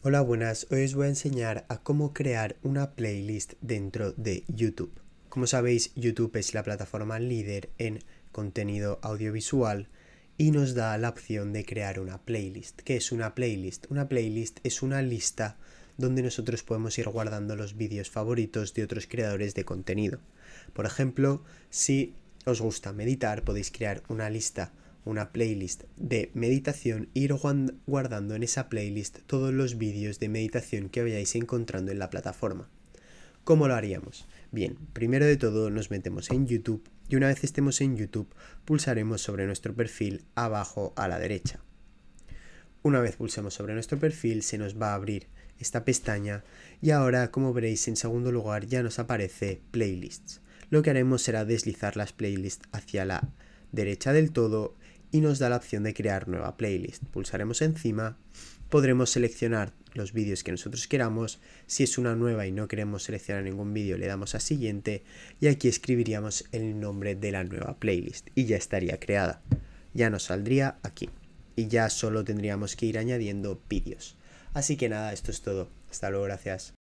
Hola buenas, hoy os voy a enseñar a cómo crear una playlist dentro de YouTube. Como sabéis, YouTube es la plataforma líder en contenido audiovisual y nos da la opción de crear una playlist. ¿Qué es una playlist? Una playlist es una lista donde nosotros podemos ir guardando los vídeos favoritos de otros creadores de contenido. Por ejemplo, si os gusta meditar, podéis crear una lista una playlist de meditación e ir guardando en esa playlist todos los vídeos de meditación que vayáis encontrando en la plataforma. ¿Cómo lo haríamos? Bien, primero de todo nos metemos en YouTube y una vez estemos en YouTube pulsaremos sobre nuestro perfil abajo a la derecha. Una vez pulsemos sobre nuestro perfil se nos va a abrir esta pestaña y ahora como veréis en segundo lugar ya nos aparece playlists. Lo que haremos será deslizar las playlists hacia la derecha del todo y nos da la opción de crear nueva playlist. Pulsaremos encima, podremos seleccionar los vídeos que nosotros queramos, si es una nueva y no queremos seleccionar ningún vídeo le damos a siguiente y aquí escribiríamos el nombre de la nueva playlist y ya estaría creada. Ya nos saldría aquí y ya solo tendríamos que ir añadiendo vídeos. Así que nada, esto es todo. Hasta luego, gracias.